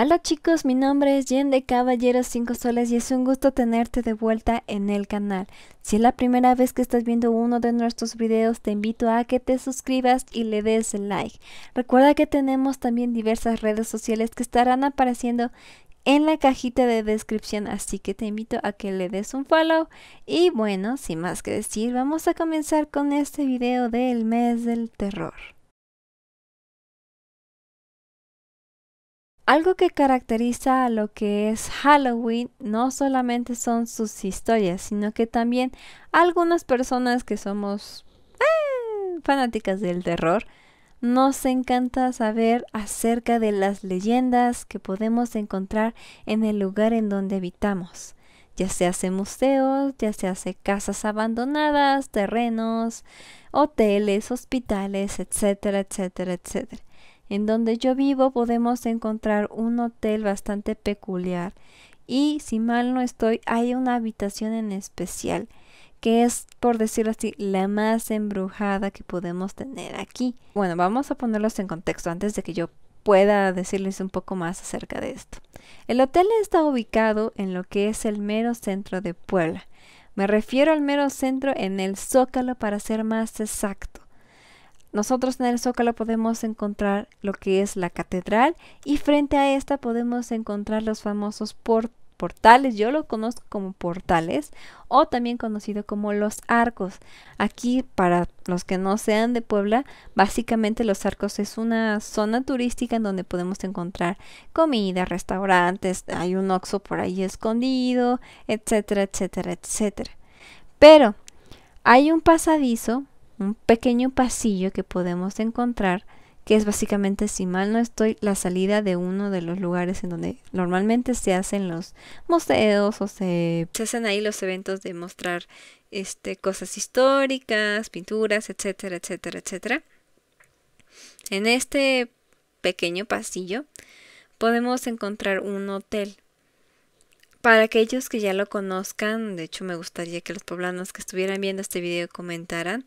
Hola chicos, mi nombre es Jen de Caballeros 5 Soles y es un gusto tenerte de vuelta en el canal. Si es la primera vez que estás viendo uno de nuestros videos, te invito a que te suscribas y le des like. Recuerda que tenemos también diversas redes sociales que estarán apareciendo en la cajita de descripción, así que te invito a que le des un follow. Y bueno, sin más que decir, vamos a comenzar con este video del mes del terror. Algo que caracteriza a lo que es Halloween no solamente son sus historias, sino que también algunas personas que somos eh, fanáticas del terror, nos encanta saber acerca de las leyendas que podemos encontrar en el lugar en donde habitamos, ya se hace museos, ya se hace casas abandonadas, terrenos, hoteles, hospitales, etcétera, etcétera, etcétera. En donde yo vivo podemos encontrar un hotel bastante peculiar y si mal no estoy hay una habitación en especial que es, por decirlo así, la más embrujada que podemos tener aquí. Bueno, vamos a ponerlos en contexto antes de que yo pueda decirles un poco más acerca de esto. El hotel está ubicado en lo que es el mero centro de Puebla. Me refiero al mero centro en el Zócalo para ser más exacto. Nosotros en el Zócalo podemos encontrar lo que es la catedral y frente a esta podemos encontrar los famosos portales, yo lo conozco como portales o también conocido como los arcos. Aquí para los que no sean de Puebla, básicamente los arcos es una zona turística en donde podemos encontrar comida, restaurantes, hay un oxo por ahí escondido, etcétera, etcétera, etcétera. Pero hay un pasadizo un pequeño pasillo que podemos encontrar, que es básicamente, si mal no estoy, la salida de uno de los lugares en donde normalmente se hacen los museos o se, se hacen ahí los eventos de mostrar este, cosas históricas, pinturas, etcétera, etcétera, etcétera. En este pequeño pasillo podemos encontrar un hotel. Para aquellos que ya lo conozcan, de hecho me gustaría que los poblanos que estuvieran viendo este video comentaran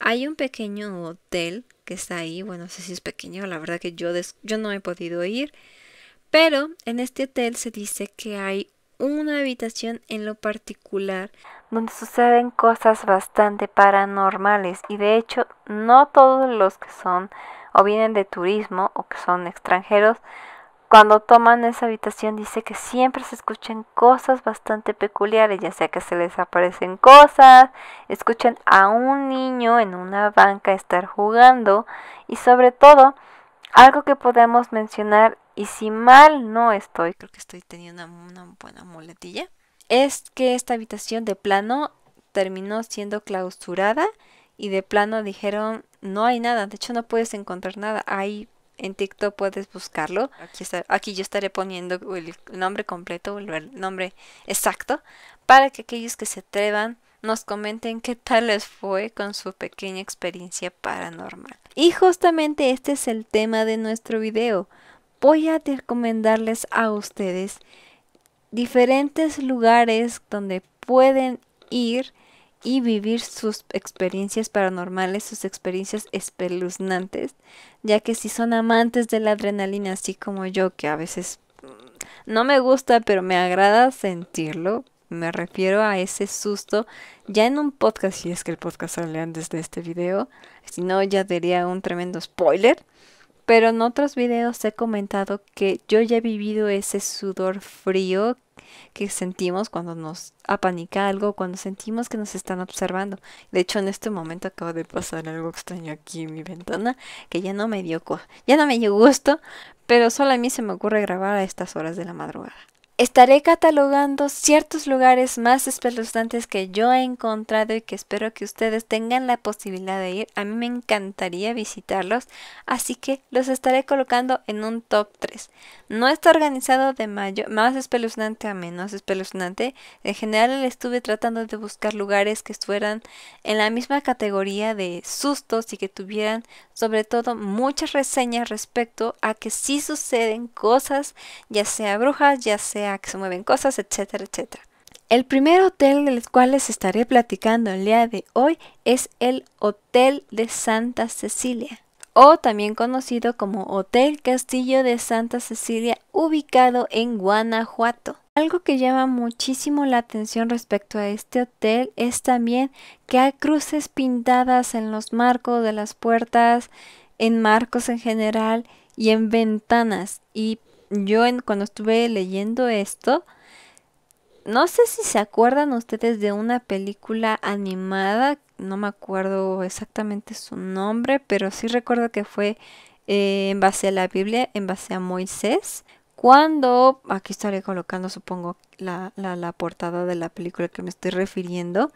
hay un pequeño hotel que está ahí, bueno, no sé si es pequeño, la verdad que yo, yo no he podido ir, pero en este hotel se dice que hay una habitación en lo particular donde suceden cosas bastante paranormales y de hecho no todos los que son o vienen de turismo o que son extranjeros cuando toman esa habitación dice que siempre se escuchan cosas bastante peculiares, ya sea que se les aparecen cosas, escuchan a un niño en una banca estar jugando y sobre todo algo que podemos mencionar y si mal no estoy, creo que estoy teniendo una, buena muletilla, es que esta habitación de plano terminó siendo clausurada y de plano dijeron no hay nada, de hecho no puedes encontrar nada, hay en TikTok puedes buscarlo. Aquí, yo estaré poniendo el nombre completo, el nombre exacto, para que aquellos que se atrevan nos comenten qué tal les fue con su pequeña experiencia paranormal. Y justamente este es el tema de nuestro video. Voy a recomendarles a ustedes diferentes lugares donde pueden ir y vivir sus experiencias paranormales, sus experiencias espeluznantes, ya que si son amantes de la adrenalina, así como yo, que a veces mm, no me gusta, pero me agrada sentirlo, me refiero a ese susto, ya en un podcast, si es que el podcast sale antes de este video, si no ya diría un tremendo spoiler, pero en otros videos he comentado que yo ya he vivido ese sudor frío que sentimos cuando nos apanica algo, cuando sentimos que nos están observando. De hecho, en este momento acaba de pasar algo extraño aquí en mi ventana que ya no me dio, ya no me dio gusto, pero solo a mí se me ocurre grabar a estas horas de la madrugada. Estaré catalogando ciertos lugares más espeluznantes que yo he encontrado y que espero que ustedes tengan la posibilidad de ir. A mí me encantaría visitarlos, así que los estaré colocando en un top 3. No está organizado de mayo, más espeluznante a menos espeluznante. En general estuve tratando de buscar lugares que estuvieran en la misma categoría de sustos y que tuvieran sobre todo muchas reseñas respecto a que sí suceden cosas, ya sea brujas, ya sea que se mueven cosas, etcétera, etcétera. El primer hotel del cual les estaré platicando el día de hoy es el Hotel de Santa Cecilia, o también conocido como Hotel Castillo de Santa Cecilia, ubicado en Guanajuato. Algo que llama muchísimo la atención respecto a este hotel es también que hay cruces pintadas en los marcos de las puertas, en marcos en general y en ventanas y yo en, cuando estuve leyendo esto, no sé si se acuerdan ustedes de una película animada, no me acuerdo exactamente su nombre, pero sí recuerdo que fue eh, en base a la Biblia, en base a Moisés, cuando, aquí estaré colocando supongo la, la portada de la película que me estoy refiriendo,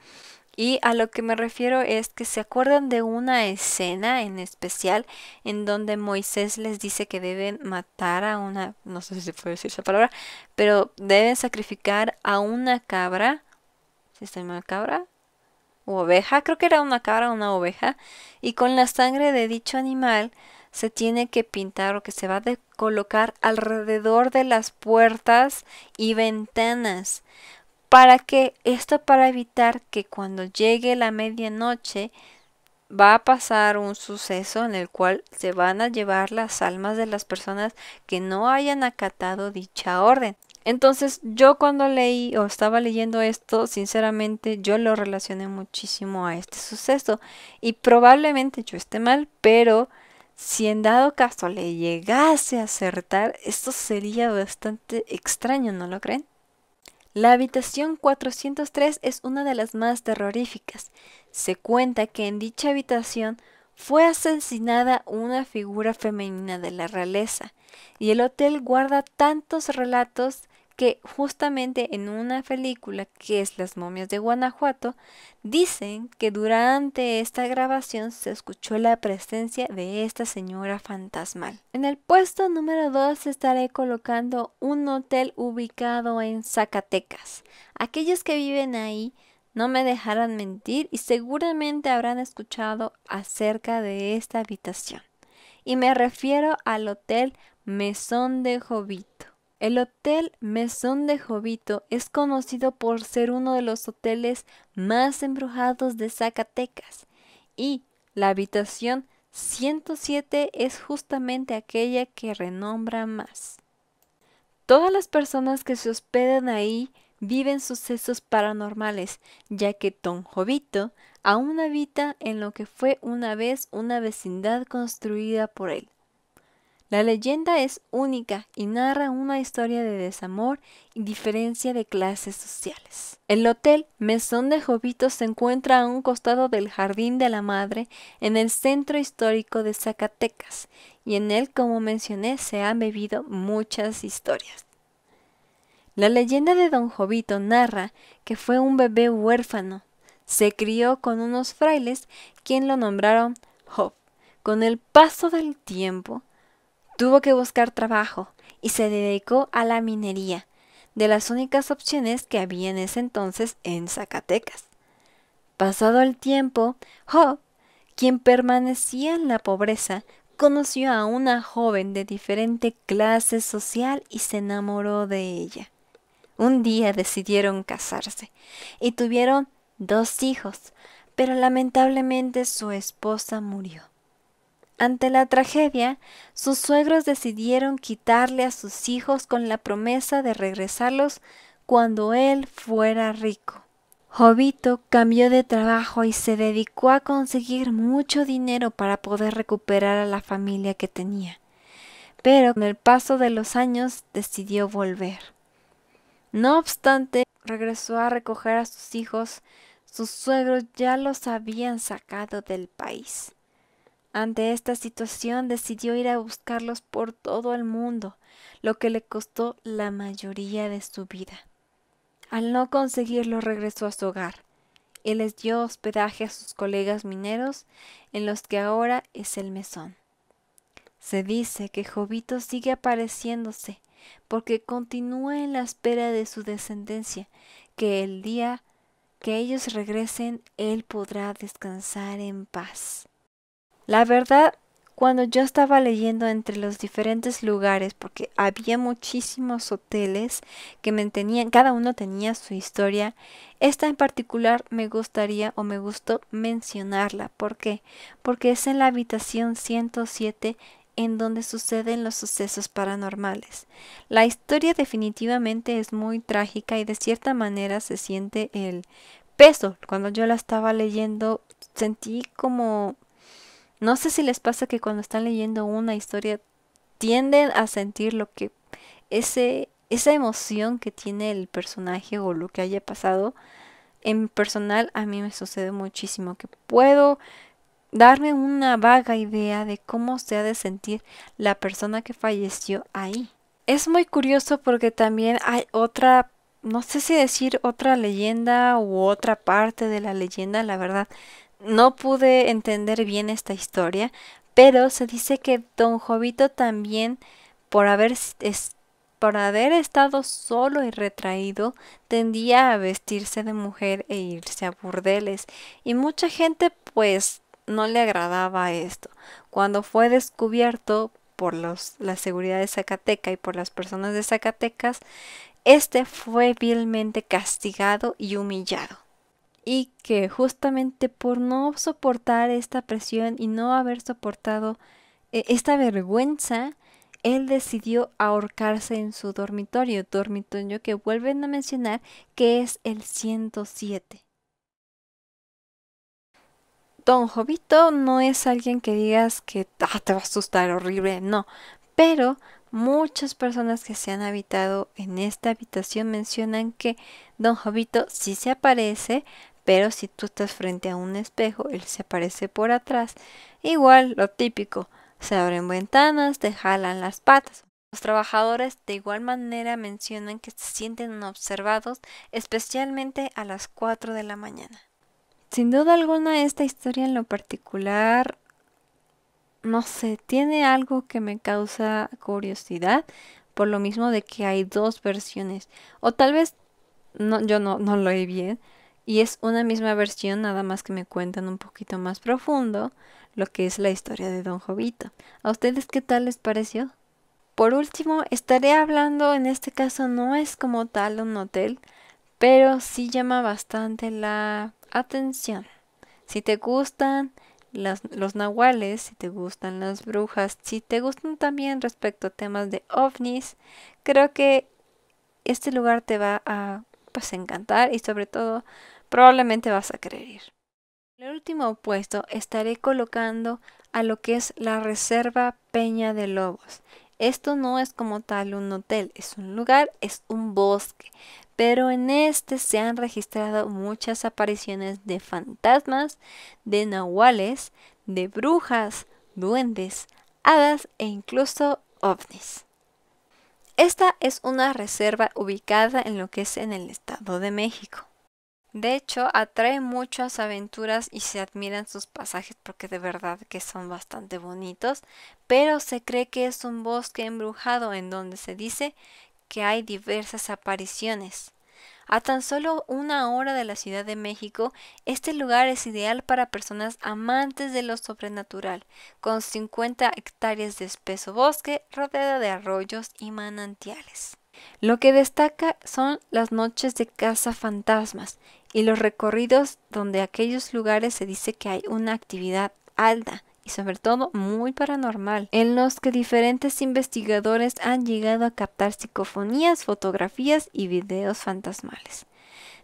y a lo que me refiero es que se acuerdan de una escena en especial en donde Moisés les dice que deben matar a una, no sé si se puede decir esa palabra, pero deben sacrificar a una cabra, si está estoy cabra, o oveja, creo que era una cabra o una oveja, y con la sangre de dicho animal se tiene que pintar o que se va a colocar alrededor de las puertas y ventanas ¿Para qué? Esto para evitar que cuando llegue la medianoche va a pasar un suceso en el cual se van a llevar las almas de las personas que no hayan acatado dicha orden. Entonces yo cuando leí o estaba leyendo esto, sinceramente yo lo relacioné muchísimo a este suceso y probablemente yo esté mal, pero si en dado caso le llegase a acertar, esto sería bastante extraño, ¿no lo creen? La habitación 403 es una de las más terroríficas. Se cuenta que en dicha habitación fue asesinada una figura femenina de la realeza, y el hotel guarda tantos relatos que justamente en una película que es Las momias de Guanajuato, dicen que durante esta grabación se escuchó la presencia de esta señora fantasmal. En el puesto número 2 estaré colocando un hotel ubicado en Zacatecas. Aquellos que viven ahí no me dejarán mentir y seguramente habrán escuchado acerca de esta habitación. Y me refiero al hotel Mesón de Jovito. El Hotel Mesón de Jovito es conocido por ser uno de los hoteles más embrujados de Zacatecas y la habitación 107 es justamente aquella que renombra más. Todas las personas que se hospedan ahí viven sucesos paranormales, ya que Don Jovito aún habita en lo que fue una vez una vecindad construida por él. La leyenda es única y narra una historia de desamor y diferencia de clases sociales. El hotel Mesón de Jovito se encuentra a un costado del Jardín de la Madre en el centro histórico de Zacatecas y en él, como mencioné, se han bebido muchas historias. La leyenda de Don Jovito narra que fue un bebé huérfano. Se crió con unos frailes, quien lo nombraron Job. Con el paso del tiempo, Tuvo que buscar trabajo y se dedicó a la minería, de las únicas opciones que había en ese entonces en Zacatecas. Pasado el tiempo, Job, quien permanecía en la pobreza, conoció a una joven de diferente clase social y se enamoró de ella. Un día decidieron casarse y tuvieron dos hijos, pero lamentablemente su esposa murió. Ante la tragedia, sus suegros decidieron quitarle a sus hijos con la promesa de regresarlos cuando él fuera rico. Jovito cambió de trabajo y se dedicó a conseguir mucho dinero para poder recuperar a la familia que tenía. Pero con el paso de los años decidió volver. No obstante, regresó a recoger a sus hijos. Sus suegros ya los habían sacado del país. Ante esta situación decidió ir a buscarlos por todo el mundo, lo que le costó la mayoría de su vida. Al no conseguirlo regresó a su hogar y les dio hospedaje a sus colegas mineros en los que ahora es el mesón. Se dice que Jovito sigue apareciéndose porque continúa en la espera de su descendencia, que el día que ellos regresen él podrá descansar en paz. La verdad, cuando yo estaba leyendo entre los diferentes lugares, porque había muchísimos hoteles que me tenían, cada uno tenía su historia, esta en particular me gustaría o me gustó mencionarla. ¿Por qué? Porque es en la habitación 107 en donde suceden los sucesos paranormales. La historia definitivamente es muy trágica y de cierta manera se siente el peso. Cuando yo la estaba leyendo sentí como no sé si les pasa que cuando están leyendo una historia tienden a sentir lo que ese esa emoción que tiene el personaje o lo que haya pasado. En personal a mí me sucede muchísimo que puedo darme una vaga idea de cómo se ha de sentir la persona que falleció ahí. Es muy curioso porque también hay otra, no sé si decir otra leyenda u otra parte de la leyenda, la verdad, no pude entender bien esta historia, pero se dice que don Jovito también, por haber, por haber estado solo y retraído, tendía a vestirse de mujer e irse a burdeles, y mucha gente pues no le agradaba esto. Cuando fue descubierto por los, la seguridad de Zacatecas y por las personas de Zacatecas, este fue vilmente castigado y humillado y que justamente por no soportar esta presión y no haber soportado eh, esta vergüenza, él decidió ahorcarse en su dormitorio, dormitorio que vuelven a mencionar que es el 107. Don Jovito no es alguien que digas que ah, te va a asustar horrible, no, pero muchas personas que se han habitado en esta habitación mencionan que Don Jovito sí se aparece, pero si tú estás frente a un espejo, él se aparece por atrás. Igual, lo típico, se abren ventanas, te jalan las patas. Los trabajadores de igual manera mencionan que se sienten observados, especialmente a las 4 de la mañana. Sin duda alguna, esta historia en lo particular, no sé, tiene algo que me causa curiosidad, por lo mismo de que hay dos versiones. O tal vez, no, yo no, no lo oí bien, y es una misma versión, nada más que me cuentan un poquito más profundo lo que es la historia de Don Jovito. ¿A ustedes qué tal les pareció? Por último, estaré hablando, en este caso no es como tal un hotel, pero sí llama bastante la atención. Si te gustan los nahuales, si te gustan las brujas, si te gustan también respecto a temas de ovnis, creo que este lugar te va a vas a encantar y sobre todo probablemente vas a querer ir. En el último puesto estaré colocando a lo que es la Reserva Peña de Lobos. Esto no es como tal un hotel, es un lugar, es un bosque, pero en este se han registrado muchas apariciones de fantasmas, de nahuales, de brujas, duendes, hadas e incluso ovnis. Esta es una reserva ubicada en lo que es en el Estado de México. De hecho, atrae muchas aventuras y se admiran sus pasajes porque de verdad que son bastante bonitos, pero se cree que es un bosque embrujado en donde se dice que hay diversas apariciones. A tan solo una hora de la Ciudad de México, este lugar es ideal para personas amantes de lo sobrenatural, con 50 hectáreas de espeso bosque rodeada de arroyos y manantiales. Lo que destaca son las noches de caza fantasmas y los recorridos donde aquellos lugares se dice que hay una actividad alta, y sobre todo muy paranormal, en los que diferentes investigadores han llegado a captar psicofonías, fotografías y videos fantasmales.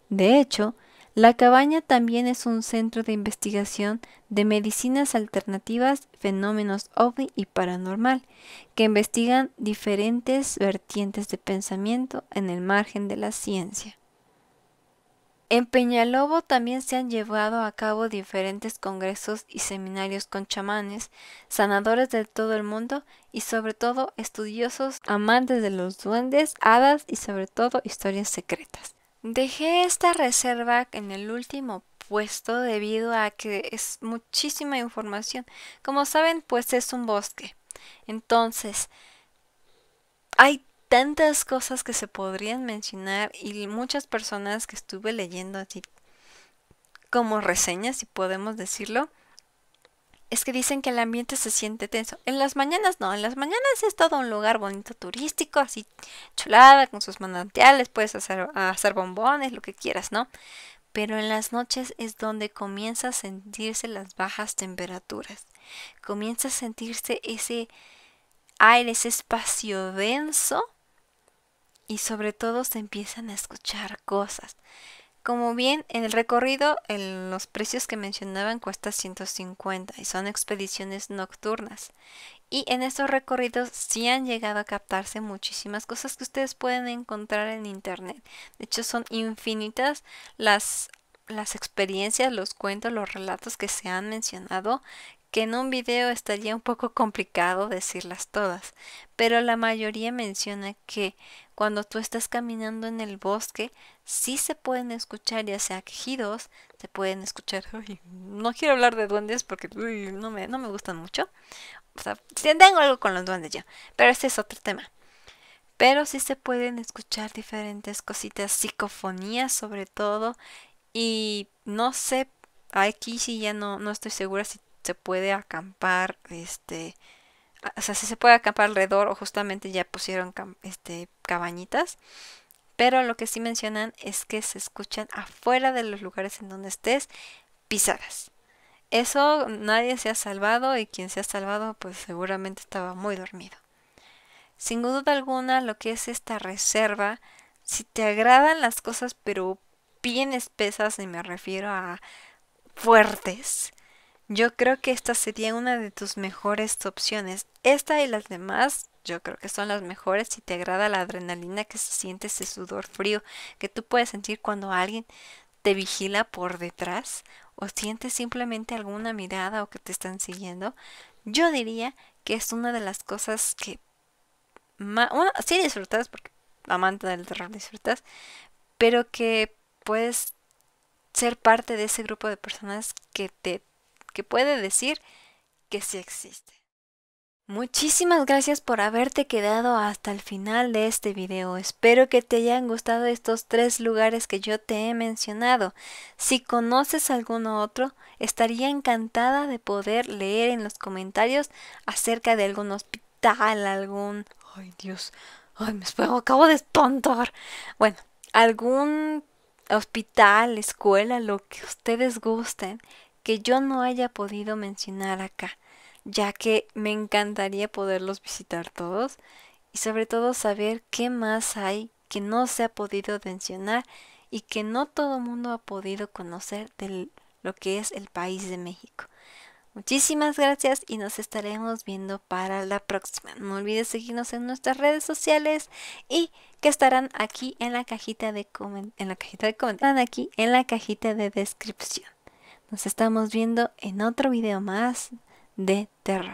De hecho, la cabaña también es un centro de investigación de medicinas alternativas, fenómenos ovni y paranormal, que investigan diferentes vertientes de pensamiento en el margen de la ciencia. En Peñalobo también se han llevado a cabo diferentes congresos y seminarios con chamanes, sanadores de todo el mundo y sobre todo estudiosos amantes de los duendes, hadas y sobre todo historias secretas. Dejé esta reserva en el último puesto debido a que es muchísima información. Como saben, pues es un bosque. Entonces, hay tantas cosas que se podrían mencionar y muchas personas que estuve leyendo así como reseñas, si podemos decirlo, es que dicen que el ambiente se siente tenso. En las mañanas no, en las mañanas es todo un lugar bonito turístico, así chulada, con sus manantiales, puedes hacer, hacer bombones, lo que quieras, ¿no? Pero en las noches es donde comienza a sentirse las bajas temperaturas. Comienza a sentirse ese aire, ese espacio denso y sobre todo se empiezan a escuchar cosas. Como bien, en el recorrido en los precios que mencionaban cuesta 150 y son expediciones nocturnas. Y en estos recorridos sí han llegado a captarse muchísimas cosas que ustedes pueden encontrar en internet. De hecho, son infinitas las, las experiencias, los cuentos, los relatos que se han mencionado que en un video estaría un poco complicado decirlas todas, pero la mayoría menciona que cuando tú estás caminando en el bosque, sí se pueden escuchar, ya sea quejidos, se pueden escuchar. no quiero hablar de duendes porque no, me, no me gustan mucho. O sea, tengo algo con los duendes ya, pero ese es otro tema. Pero sí se pueden escuchar diferentes cositas, psicofonías sobre todo. Y no sé, aquí sí ya no, no estoy segura si se puede acampar, este, o sea, si se puede acampar alrededor o justamente ya pusieron este, cabañitas. Pero lo que sí mencionan es que se escuchan afuera de los lugares en donde estés pisadas. Eso nadie se ha salvado y quien se ha salvado pues seguramente estaba muy dormido. Sin duda alguna lo que es esta reserva, si te agradan las cosas pero bien espesas y me refiero a fuertes, yo creo que esta sería una de tus mejores opciones. Esta y las demás yo creo que son las mejores si te agrada la adrenalina que se siente ese sudor frío que tú puedes sentir cuando alguien te vigila por detrás o sientes simplemente alguna mirada o que te están siguiendo. Yo diría que es una de las cosas que más, bueno, sí disfrutas porque amante del terror disfrutas, pero que puedes ser parte de ese grupo de personas que te que puede decir que sí existe. Muchísimas gracias por haberte quedado hasta el final de este video. Espero que te hayan gustado estos tres lugares que yo te he mencionado. Si conoces alguno otro, estaría encantada de poder leer en los comentarios acerca de algún hospital, algún... ¡Ay, Dios! ¡Ay, me espero, acabo de espantar! Bueno, algún hospital, escuela, lo que ustedes gusten que yo no haya podido mencionar acá, ya que me encantaría poderlos visitar todos y sobre todo saber qué más hay que no se ha podido mencionar y que no todo el mundo ha podido conocer de lo que es el país de México. Muchísimas gracias y nos estaremos viendo para la próxima. No olvides seguirnos en nuestras redes sociales y que estarán aquí en la cajita de comentarios, en la cajita de comentarios, aquí en la cajita de descripción. Nos estamos viendo en otro video más de terror.